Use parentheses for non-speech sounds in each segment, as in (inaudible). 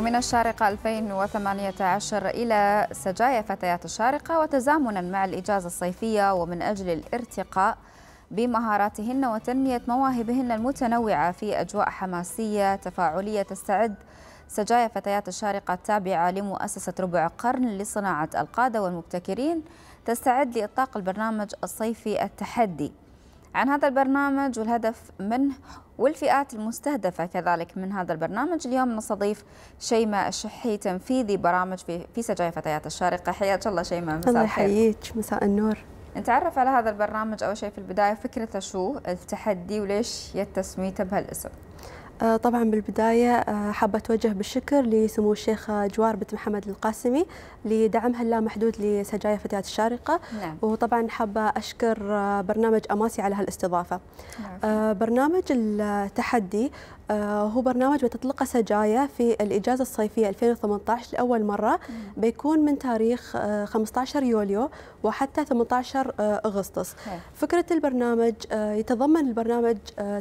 ومن الشارقة 2018 إلى سجايا فتيات الشارقة وتزامنا مع الإجازة الصيفية ومن أجل الارتقاء بمهاراتهن وتنمية مواهبهن المتنوعة في أجواء حماسية تفاعلية تستعد سجايا فتيات الشارقة التابعة لمؤسسة ربع قرن لصناعة القادة والمبتكرين تستعد لإطلاق البرنامج الصيفي التحدي عن هذا البرنامج والهدف منه والفئات المستهدفة كذلك من هذا البرنامج اليوم نستضيف شيماء الشحي تنفيذي برامج في, في سجايا فتيات الشارقة حياك الله شيماء مساء الله يحييك مساء النور نتعرف على هذا البرنامج أول شيء في البداية فكرته شو التحدي وليش يتسميته بهالاسم آه، طبعا بالبداية آه، حابة أتوجه بالشكر لسمو الشيخ جوار بنت محمد القاسمي لدعمها اللامحدود لسجايا فتيات الشارقة نعم. وطبعا حابة أشكر آه، برنامج أماسي على هالاستضافة نعم. برنامج التحدي هو برنامج بتطلقه سجايا في الإجازة الصيفية 2018 لأول مرة نعم. بيكون من تاريخ 15 يوليو وحتى 18 أغسطس نعم. فكرة البرنامج يتضمن البرنامج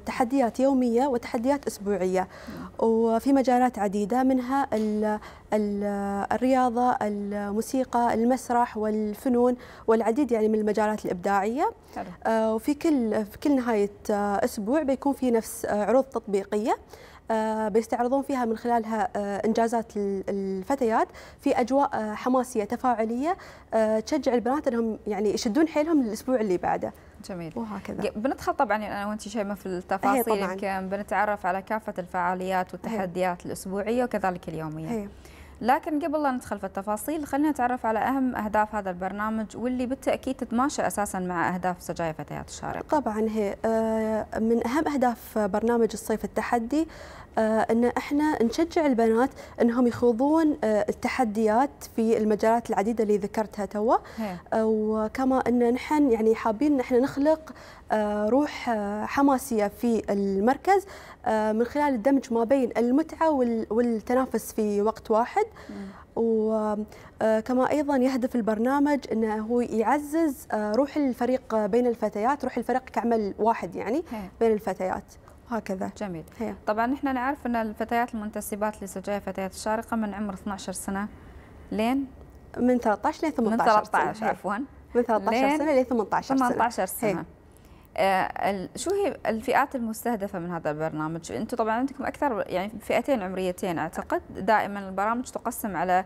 تحديات يومية وتحديات أسبوعية الأسبوعية وفي مجالات عديدة منها الـ الـ الرياضة الموسيقى المسرح والفنون والعديد يعني من المجالات الإبداعية آه، وفي كل في كل نهاية أسبوع بيكون في نفس عروض تطبيقية آه، بيستعرضون فيها من خلالها آه، انجازات الفتيات في اجواء آه، حماسيه تفاعليه تشجع البنات انهم يعني يشدون حيلهم للاسبوع اللي بعده. جميل وهكذا بندخل طبعا يعني انا وانت شايمه في إيه، التفاصيل يمكن بنتعرف على كافه الفعاليات إيه. والتحديات هي. الاسبوعيه وكذلك اليوميه. هي. إيه. لكن قبل لا ندخل في التفاصيل خلينا نتعرف على أهم أهداف هذا البرنامج واللي بالتأكيد تتماشى أساسا مع أهداف سجايا فتيات الشارع طبعا هي آه، من أهم أهداف برنامج الصيف التحدي آه، ان احنا نشجع البنات انهم يخوضون آه، التحديات في المجالات العديده اللي ذكرتها توا آه، وكما ان نحن يعني حابين ان احنا نخلق روح حماسيه في المركز من خلال الدمج ما بين المتعه والتنافس في وقت واحد وكما ايضا يهدف البرنامج انه هو يعزز روح الفريق بين الفتيات روح الفريق كعمل واحد يعني بين الفتيات هكذا جميل هي. طبعا نحن نعرف ان الفتيات المنتسبات لسجايا فتيات الشارقه من عمر 12 سنه لين من 13 ل 18 من 13 عفوا من 13 سنه ل 18 سنه 18 سنه, سنة. آه، شو هي الفئات المستهدفه من هذا البرنامج؟ انتم طبعا عندكم اكثر يعني فئتين عمريتين اعتقد دائما البرامج تقسم على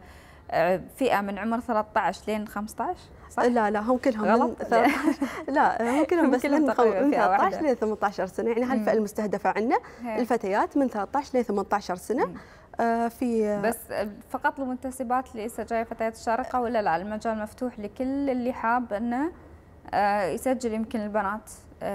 آه، فئه من عمر 13 لين 15 صح؟ لا لا هم كلهم غلط من 13 (laughs) لا هم كلهم بس من 13 ل 18 سنه يعني هالفئه المستهدفه عندنا الفتيات من 13 ل 18 سنه آه، في بس آه، فقط المنتسبات لسه جايه فتيات الشارقه ولا لا المجال مفتوح لكل اللي حاب انه يسجل يمكن البنات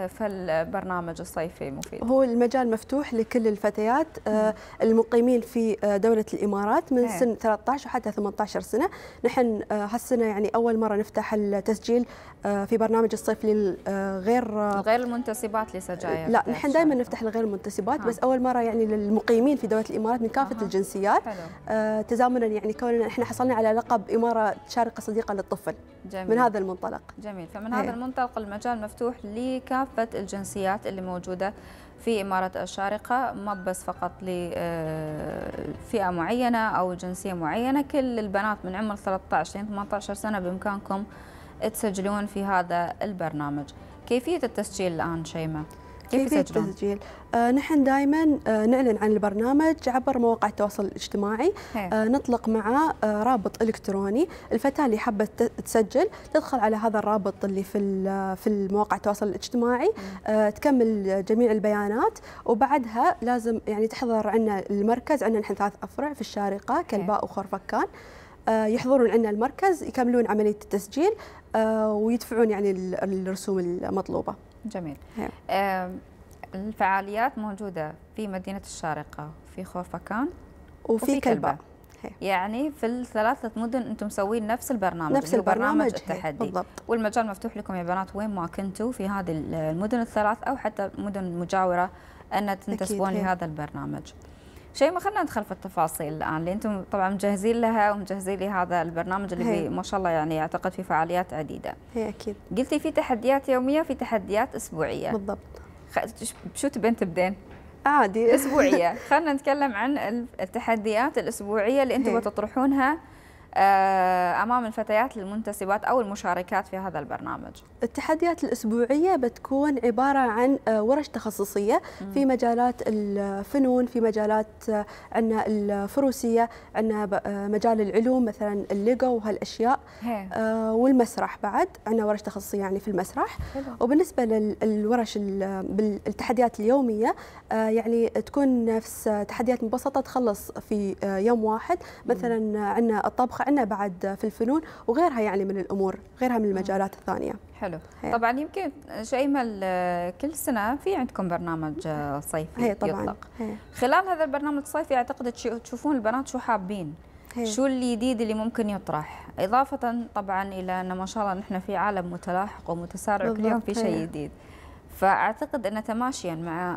فالبرنامج الصيفي مفيد؟ هو المجال مفتوح لكل الفتيات آه، المقيمين في آه، دولة الإمارات من إيه. سن 13 حتى 18 سنة نحن آه، هالسنة يعني أول مرة نفتح التسجيل في برنامج الصيف للغير غير المنتسبات لسجايا لا نحن دائما نفتح لغير المنتسبات بس أول مرة يعني للمقيمين في دولة الإمارات من كافة الجنسيات حلو. تزامنا يعني كوننا احنا حصلنا على لقب إمارة شارقة صديقة للطفل جميل. من هذا المنطلق جميل فمن هذا إيه. المنطلق المجال مفتوح لك كافة الجنسيات اللي موجودة في إمارة الشارقة ما بس فقط لفئة آه، معينة أو جنسية معينة كل البنات من عمر 13 ل 18 سنة بإمكانكم تسجلون في هذا البرنامج كيفية التسجيل الآن شيماء؟ كيف يسجلون؟ التسجيل؟ آه نحن دائما آه نعلن عن البرنامج عبر مواقع التواصل الاجتماعي آه نطلق معه آه رابط الكتروني، الفتاه اللي حابه تسجل تدخل على هذا الرابط اللي في في مواقع التواصل الاجتماعي آه تكمل جميع البيانات وبعدها لازم يعني تحضر عندنا المركز عندنا نحن ثلاث افرع في الشارقه كلباء وخرفكان آه، يحضرون عندنا المركز يكملون عمليه التسجيل آه، ويدفعون يعني الرسوم المطلوبه. جميل آه الفعاليات موجودة في مدينة الشارقة في خورفكان وفي, وفي كلبة, كلبة. يعني في الثلاثة مدن أنتم مسوين نفس البرنامج نفس البرنامج التحدي بالضبط. والمجال مفتوح لكم يا بنات وين ما كنتوا في هذه المدن الثلاث أو حتى مدن مجاورة أن تنتسبون لهذا البرنامج شيماء خلنا ندخل في التفاصيل الان اللي انتم طبعا مجهزين لها ومجهزين لهذا البرنامج اللي ما شاء الله يعني اعتقد في فعاليات عديده هي اكيد قلتي في تحديات يوميه في تحديات اسبوعيه بالضبط خ... شو تبين تبدين عادي اسبوعيه خلينا نتكلم عن التحديات الاسبوعيه اللي انتم بتطرحونها آه، امام الفتيات المنتسبات او المشاركات في هذا البرنامج؟ التحديات الاسبوعيه بتكون عباره عن آه، ورش تخصصيه في مجالات الفنون، في مجالات آه، عندنا الفروسيه، عندنا مجال العلوم مثلا الليجو وهالاشياء والمسرح بعد عندنا ورش تخصصيه يعني في المسرح وبالنسبه للورش بالتحديات اليوميه يعني تكون نفس تحديات مبسطه تخلص في يوم واحد مثلا عندنا الطبخ الطبخه عندنا بعد في الفنون وغيرها يعني من الامور غيرها من المجالات الثانيه حلو هي. طبعا يمكن شيماء كل سنه في عندكم برنامج آه، صيفي هي طبعا يطلق هي. خلال هذا البرنامج الصيفي اعتقد تشوفون البنات شو حابين هي. شو الجديد اللي, اللي ممكن يطرح اضافه طبعا الى ان ما شاء الله نحن في عالم متلاحق ومتسارع كل يوم في شيء جديد فاعتقد ان تماشيا مع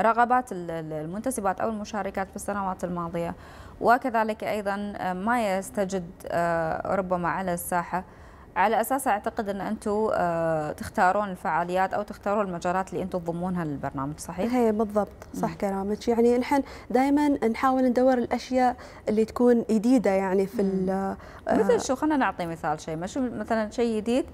رغبات المنتسبات أو المشاركات في السنوات الماضية وكذلك أيضا آه، ما يستجد آه، ربما على الساحة على أساس أعتقد أن أنتم آه، تختارون الفعاليات أو تختارون المجالات اللي أنتم تضمونها للبرنامج صحيح؟ هي بالضبط صح كلامك يعني نحن دائما نحاول ندور الأشياء اللي تكون جديدة يعني في مثل شو خلينا نعطي مثال شيء مثلا شيء جديد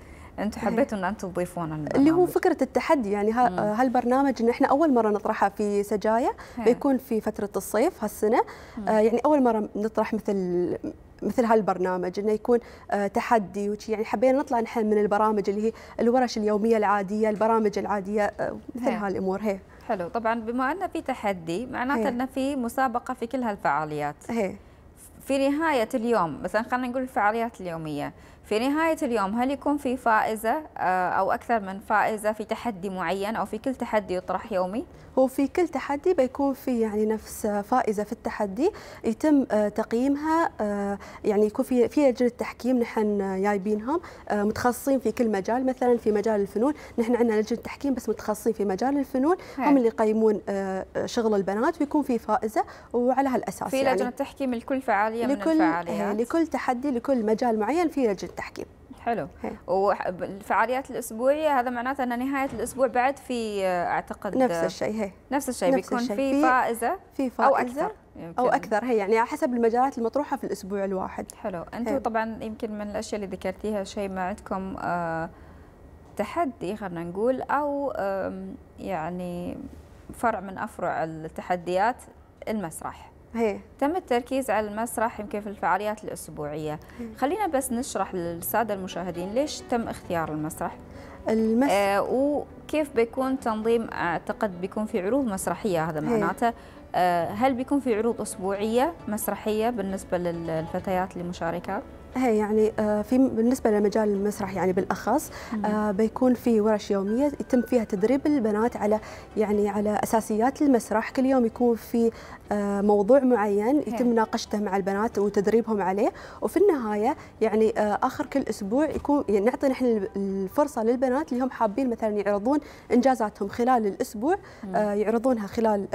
انتم إيه. حبيتوا ان انتم تضيفون اللي هو فكره التحدي يعني هالبرنامج ان احنا اول مره نطرحه في سجايا إيه. بيكون في فتره الصيف هالسنه آه يعني اول مره نطرح مثل مثل هالبرنامج انه يكون آه، تحدي وشي يعني حبينا نطلع نحن من البرامج اللي هي الورش اليوميه العاديه البرامج العاديه آه، مثل هي. إيه. هالامور هي حلو طبعا بما ان في تحدي معناته ان في مسابقه في كل هالفعاليات هي. في نهايه اليوم مثلا خلينا نقول الفعاليات اليوميه في نهاية اليوم هل يكون في فائزة آه، أو أكثر من فائزة في تحدي معين أو في كل تحدي يطرح يومي؟ هو في كل تحدي بيكون في يعني نفس فائزة في التحدي يتم آه، تقييمها آه، يعني يكون في في لجنة تحكيم نحن جايبينهم متخصصين في كل مجال مثلا في مجال الفنون نحن عندنا لجنة تحكيم بس متخصصين في مجال الفنون هي. هم اللي يقيمون شغل البنات ويكون في فائزة وعلى هالأساس في لجنة يعني تحكيم لكل فعالية لكل من الفعاليات إيه، لكل تحدي لكل مجال معين في لجنة التحكيم حلو هي. والفعاليات الاسبوعيه هذا معناته ان نهايه الاسبوع بعد في اعتقد نفس الشيء هي نفس الشيء بيكون الشيء. في فائزه في فائزه او اكثر يمكن. او اكثر هي يعني على حسب المجالات المطروحه في الاسبوع الواحد حلو انتم طبعا يمكن من الاشياء اللي ذكرتيها شيء ما عندكم آه تحدي خلينا نقول او يعني فرع من افرع التحديات المسرح هي. تم التركيز على المسرح يمكن في الفعاليات الأسبوعية هي. خلينا بس نشرح للسادة المشاهدين ليش تم اختيار المسرح المسرح آه وكيف بيكون تنظيم أعتقد بيكون في عروض مسرحية هذا معناته آه هل بيكون في عروض أسبوعية مسرحية بالنسبة للفتيات المشاركات؟ هي إيه، يعني آه، في بالنسبه لمجال المسرح يعني بالاخص آه، بيكون في ورش يوميه يتم فيها تدريب البنات على يعني على اساسيات المسرح كل يوم يكون في آه، موضوع معين إيه. يتم مناقشته مع البنات وتدريبهم عليه وفي النهايه يعني اخر كل اسبوع يكون يعني نعطي نحن الفرصه للبنات اللي هم حابين مثلا يعرضون انجازاتهم خلال الاسبوع يعرضونها خلال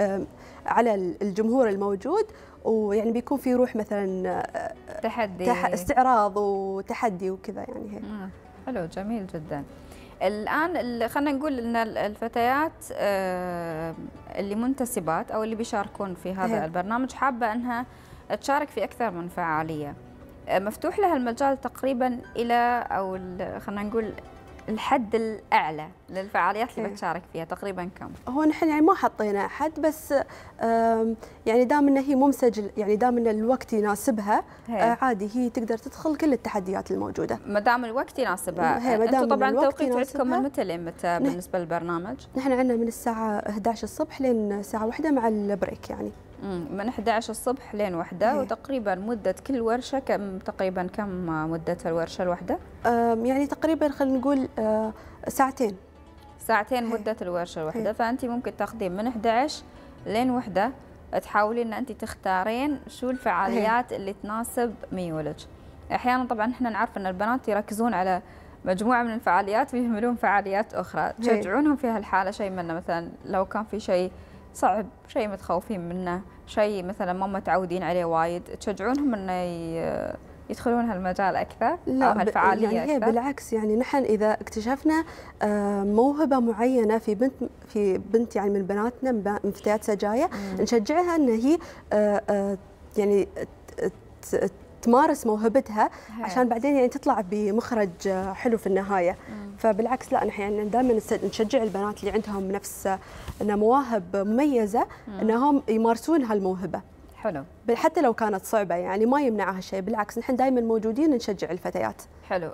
على الجمهور الموجود ويعني بيكون في روح مثلا آه، تحدي تح... استعراض وتحدي وكذا يعني هيك حلو جميل جدا الان خلينا نقول ان الفتيات آه، اللي منتسبات او اللي بيشاركون في هذا هي. البرنامج حابه انها تشارك في اكثر من فعاليه آه، مفتوح لها المجال تقريبا الى او خلينا نقول الحد الاعلى للفعاليات اللي بتشارك فيها تقريبا كم؟ هو نحن يعني ما حطينا حد بس يعني دام انه هي مو مسجل يعني دام ان الوقت يناسبها هي. آه، عادي هي تقدر تدخل كل التحديات الموجوده. ما دام الوقت يناسبها انتم طبعا التوقيت عندكم من متى لمتى بالنسبه للبرنامج؟ نحن عندنا من الساعه 11 الصبح لين الساعه 1 مع البريك يعني. من 11 الصبح لين وحدة هي. إيه. وتقريبا مدة كل ورشة كم تقريبا كم مدة الورشة الواحدة؟ يعني تقريبا خلينا نقول أه، ساعتين ساعتين هي. إيه. مدة الورشة الواحدة إيه. فأنت ممكن تاخذين من 11 لين وحدة تحاولين ان انت تختارين شو الفعاليات اللي تناسب ميولك احيانا طبعا احنا نعرف ان البنات يركزون على مجموعه من الفعاليات ويهملون فعاليات اخرى تشجعونهم في هالحاله شيء منا مثلا لو كان في شيء صعب شيء متخوفين منه شيء مثلا ما متعودين عليه وايد تشجعونهم انه يدخلون هالمجال اكثر لا او هالفعاليه يعني اكثر بالعكس يعني نحن اذا اكتشفنا آه، موهبه معينه في بنت في بنت يعني من بناتنا من فتيات سجايا نشجعها ان هي آه، آه، يعني تمارس موهبتها هي. عشان بعدين يعني تطلع بمخرج حلو في النهايه مم. فبالعكس لا نحن يعني دائما نشجع البنات اللي عندهم نفس مواهب مميزه مم. انهم يمارسون هالموهبه حلو حتى لو كانت صعبه يعني ما يمنعها شيء بالعكس نحن دائما موجودين نشجع الفتيات حلو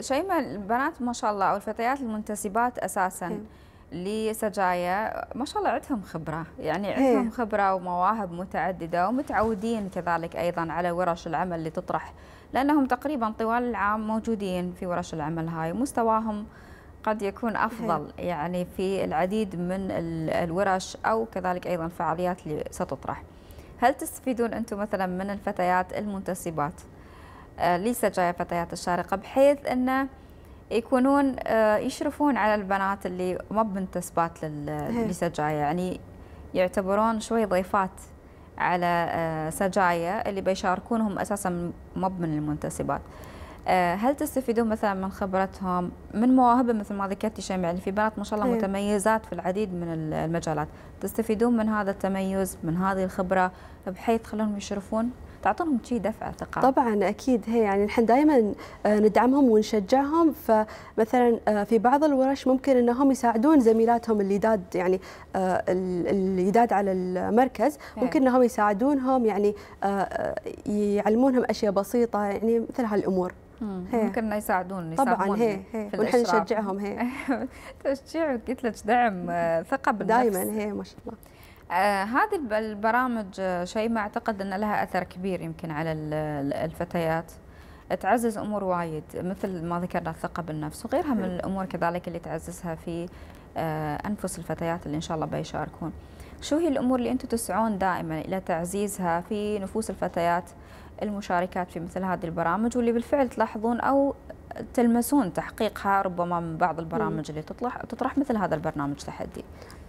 شيماء البنات ما شاء الله او الفتيات المنتسبات اساسا هي. لسجايا ما شاء الله عندهم خبرة يعني إيه. عندهم خبرة ومواهب متعددة ومتعودين كذلك أيضا على ورش العمل اللي تطرح لأنهم تقريبا طوال العام موجودين في ورش العمل هاي مستواهم قد يكون أفضل إيه. يعني في العديد من الورش أو كذلك أيضا فعاليات اللي ستطرح هل تستفيدون أنتم مثلا من الفتيات المنتسبات آه، لسجايا فتيات الشارقة بحيث أنه يكونون آه، يشرفون على البنات اللي ما بنتسبات للسجايا إيه. لسجايا يعني يعتبرون شوي ضيفات على آه، سجايا اللي بيشاركونهم اساسا ما من المنتسبات آه، هل تستفيدون مثلا من خبرتهم من مواهبهم مثل ما ذكرتي شيماء يعني في بنات ما شاء الله إيه. متميزات في العديد من المجالات تستفيدون من هذا التميز من هذه الخبره بحيث تخلونهم يشرفون تعطونهم شيء دفع ثقه طبعا اكيد هي يعني نحن دائما آه، ندعمهم ونشجعهم فمثلا آه، في بعض الورش ممكن انهم يساعدون زميلاتهم اللي داد يعني آه، اللي داد على المركز ممكن انهم يساعدونهم يعني يعلمونهم اشياء بسيطه يعني مثل هالامور ممكن يساعدون طبعا هي هي ونحن نشجعهم هي (laughs) تشجيع قلت لك دعم ثقه بالنفس دائما هي ما شاء الله آه هذه البرامج آه، شيء ما اعتقد ان لها اثر كبير يمكن على الفتيات تعزز امور وايد مثل ما ذكرنا الثقه بالنفس وغيرها من إيه. الامور كذلك اللي تعززها في آه انفس الفتيات اللي ان شاء الله بيشاركون. شو هي الامور اللي انتم تسعون دائما الى تعزيزها في نفوس الفتيات المشاركات في مثل هذه البرامج واللي بالفعل تلاحظون او تلمسون تحقيقها ربما من بعض البرامج اللي تطرح تطرح مثل هذا البرنامج تحدي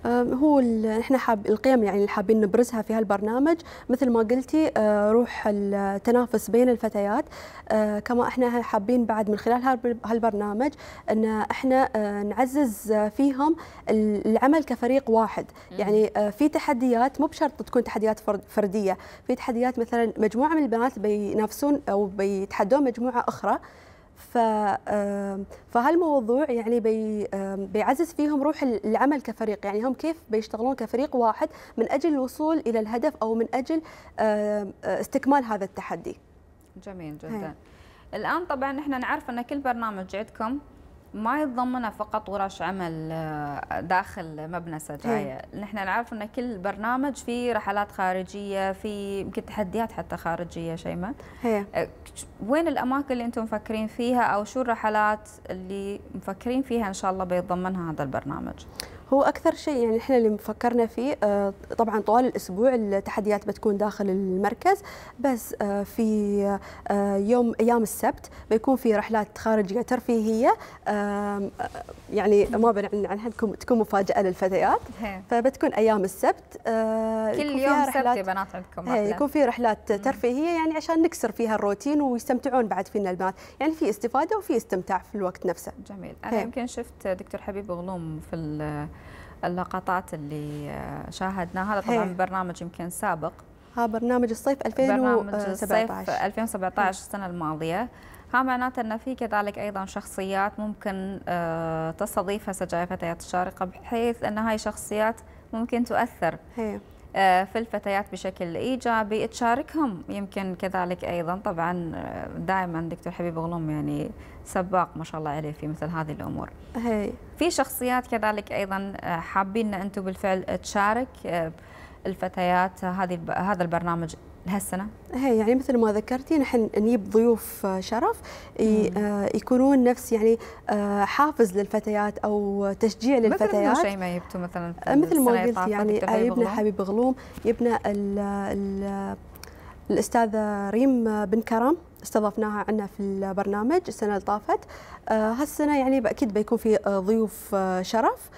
هو احنا حاب القيم يعني اللي حابين نبرزها في هالبرنامج مثل ما قلتي أه، روح التنافس بين الفتيات أه، كما احنا حابين بعد من خلال هالبرنامج ان احنا أه، نعزز فيهم العمل كفريق واحد يعني في تحديات مو بشرط تكون تحديات فرديه في تحديات مثلا مجموعه من البنات بينافسون او بيتحدون مجموعه اخرى فهالموضوع يعني بي بيعزز فيهم روح العمل كفريق يعني هم كيف بيشتغلون كفريق واحد من أجل الوصول إلى الهدف أو من أجل استكمال هذا التحدي جميل جدا هي. الآن طبعا احنا نعرف أن كل برنامج عندكم ما يتضمنها فقط ورش عمل آه، داخل مبنى سجايا إيه. نحن نعرف ان كل برنامج فيه رحلات خارجيه في يمكن تحديات حتى خارجيه شيماء إيه. آه، وين الاماكن اللي انتم مفكرين فيها او شو الرحلات اللي مفكرين فيها ان شاء الله بيتضمنها هذا البرنامج هو اكثر شيء يعني احنا اللي فكرنا فيه آه، طبعا طوال الاسبوع التحديات بتكون داخل المركز بس آه، في آه، يوم ايام السبت بيكون في رحلات خارجيه ترفيهيه يعني ما بنعلن عنها تكون مفاجاه للفتيات فبتكون ايام السبت كل يوم سبت بنات عندكم يكون في رحلات ترفيهيه يعني عشان نكسر فيها الروتين ويستمتعون بعد فينا البنات يعني في استفاده وفي استمتاع في الوقت نفسه جميل انا يمكن شفت دكتور حبيب غلوم في اللقطات اللي آه، شاهدناها هذا طبعا برنامج يمكن سابق ها برنامج الصيف 2017 2017 نعم. السنه الماضيه ها معناته أن في كذلك أيضا شخصيات ممكن آه، تستضيفها سجايا فتيات الشارقة بحيث أن هاي شخصيات ممكن تؤثر هي. آه، في الفتيات بشكل ايجابي تشاركهم يمكن كذلك ايضا طبعا آه، دائما دكتور حبيب غلوم يعني سباق ما شاء الله عليه في مثل هذه الامور. هي. في شخصيات كذلك ايضا آه، حابين ان انتم بالفعل تشارك الفتيات هذه هذا البرنامج لهالسنه؟ هي يعني مثل ما ذكرتي نحن نجيب ضيوف آه، شرف آه، يكونون نفس يعني آه، حافز للفتيات او تشجيع للفتيات مثل شيء ما جبتوا مثلا مثل ما قلت يعني جبنا حبيب غلوم جبنا الاستاذه ريم بن كرم استضفناها عندنا في البرنامج السنه اللي طافت هالسنه يعني اكيد بيكون في ضيوف شرف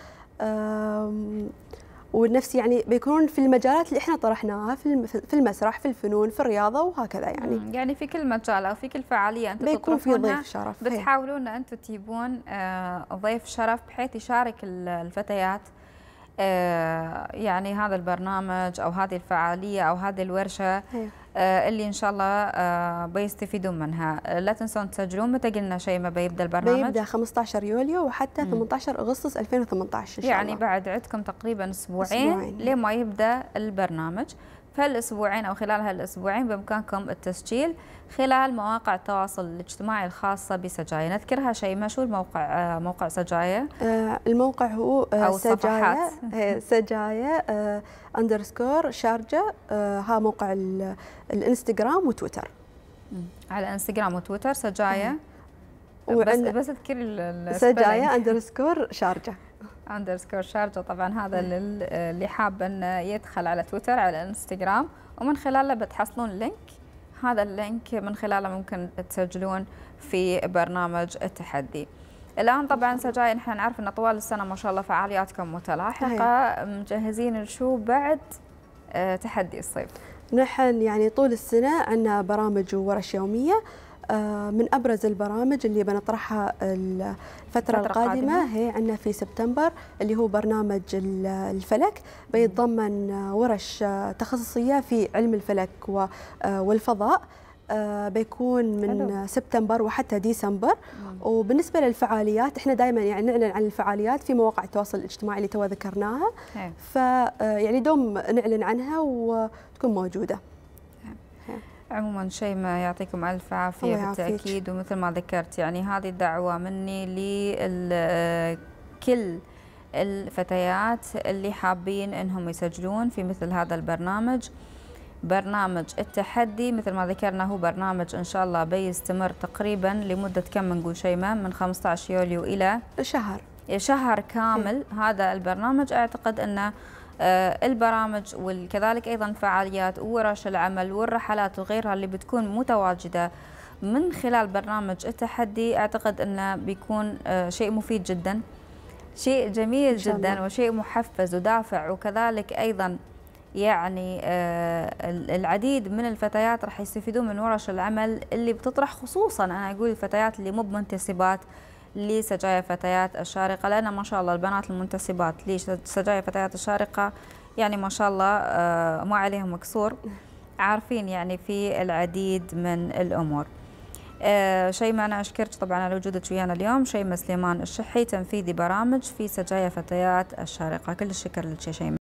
والنفسي يعني بيكونون في المجالات اللي احنا طرحناها في في المسرح في الفنون في الرياضه وهكذا يعني يعني في كل مجال او في كل فعاليه انتم بيكون في ضيف شرف إيه. بتحاولون ان انتم تجيبون آه، ضيف شرف بحيث يشارك الفتيات آه، يعني هذا البرنامج او هذه الفعاليه او هذه الورشه هي. إيه. آه، اللي ان شاء الله آه، بيستفيدوا منها آه، لا تنسون تسجلون متى قلنا شيء ما بيبدا البرنامج بيبدا 15 يوليو وحتى 18 اغسطس 2018 ان شاء يعني الله يعني بعد عندكم تقريبا اسبوعين, أسبوعين. لما يبدا البرنامج الأسبوعين أو خلال هالأسبوعين بإمكانكم التسجيل خلال مواقع التواصل الاجتماعي الخاصة بسجايا نذكرها ما شو الموقع موقع سجايا؟ آه، الموقع هو آه، أو سجايا (laughs) إيه، سجايا أندرسكور آه، شارجة ها موقع الانستغرام وتويتر على انستغرام وتويتر سجايا بس بس اذكري سجايا اندرسكور شارجه اندرسكور شارجه طبعا هذا اللي حاب انه يدخل على تويتر على انستغرام ومن خلاله بتحصلون لينك هذا اللينك من خلاله ممكن تسجلون في برنامج التحدي الان طبعا سجاي احنا نعرف ان طوال السنه ما شاء الله فعالياتكم متلاحقه مجهزين شو بعد آه، تحدي الصيف نحن يعني طول السنه عندنا برامج وورش يوميه آه، من ابرز البرامج اللي بنطرحها الفتره القادمه هي عندنا في سبتمبر اللي هو برنامج الفلك بيتضمن ورش تخصصيه في علم الفلك آه، والفضاء آه، بيكون من حلو. سبتمبر وحتى ديسمبر مم. وبالنسبه للفعاليات احنا دائما يعني نعلن عن الفعاليات في مواقع التواصل الاجتماعي اللي تو ذكرناها فيعني دوم نعلن عنها وتكون موجوده عموما شيماء يعطيكم الف عافيه بالتاكيد ومثل ما ذكرت يعني هذه الدعوه مني لكل الفتيات اللي حابين انهم يسجلون في مثل هذا البرنامج برنامج التحدي مثل ما ذكرنا هو برنامج ان شاء الله بيستمر تقريبا لمده كم نقول شيماء من 15 يوليو الى شهر شهر إيه. كامل هذا البرنامج اعتقد انه آه، البرامج وكذلك أيضا فعاليات وورش العمل والرحلات وغيرها اللي بتكون متواجدة من خلال برنامج التحدي أعتقد أنه بيكون آه، شيء مفيد جدا شيء جميل جدا وشيء محفز ودافع وكذلك أيضا يعني آه، العديد من الفتيات راح يستفيدون من ورش العمل اللي بتطرح خصوصا أنا أقول الفتيات اللي مو بمنتسبات لسجايا فتيات الشارقة لأن ما شاء الله البنات المنتسبات لسجايا فتيات الشارقة يعني ما شاء الله آه، ما عليهم مكسور عارفين يعني في العديد من الأمور آه، شيماء أنا أشكرك طبعا على وجودك ويانا اليوم شيماء سليمان الشحي تنفيذي برامج في سجايا فتيات الشارقة كل الشكر لك يا شيماء